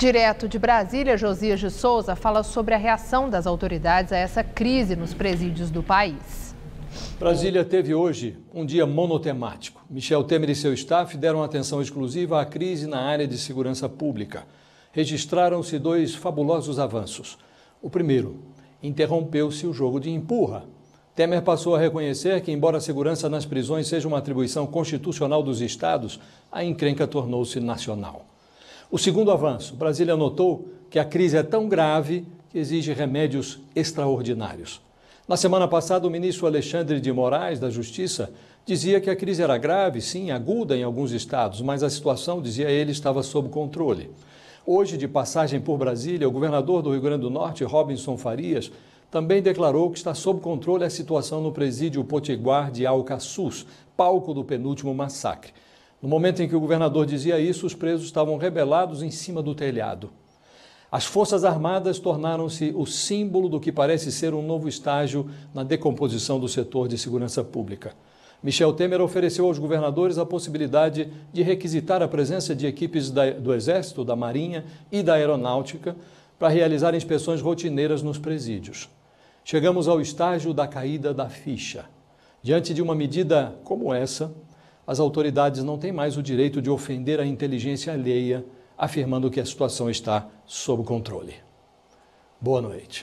Direto de Brasília, Josias de Souza fala sobre a reação das autoridades a essa crise nos presídios do país. Brasília teve hoje um dia monotemático. Michel Temer e seu staff deram atenção exclusiva à crise na área de segurança pública. Registraram-se dois fabulosos avanços. O primeiro, interrompeu-se o jogo de empurra. Temer passou a reconhecer que, embora a segurança nas prisões seja uma atribuição constitucional dos estados, a encrenca tornou-se nacional. O segundo avanço, Brasília notou que a crise é tão grave que exige remédios extraordinários. Na semana passada, o ministro Alexandre de Moraes, da Justiça, dizia que a crise era grave, sim, aguda em alguns estados, mas a situação, dizia ele, estava sob controle. Hoje, de passagem por Brasília, o governador do Rio Grande do Norte, Robinson Farias, também declarou que está sob controle a situação no presídio Potiguar de Alcaçuz, palco do penúltimo massacre. No momento em que o governador dizia isso, os presos estavam rebelados em cima do telhado. As Forças Armadas tornaram-se o símbolo do que parece ser um novo estágio na decomposição do setor de segurança pública. Michel Temer ofereceu aos governadores a possibilidade de requisitar a presença de equipes da, do Exército, da Marinha e da Aeronáutica para realizar inspeções rotineiras nos presídios. Chegamos ao estágio da caída da ficha. Diante de uma medida como essa, as autoridades não têm mais o direito de ofender a inteligência alheia, afirmando que a situação está sob controle. Boa noite.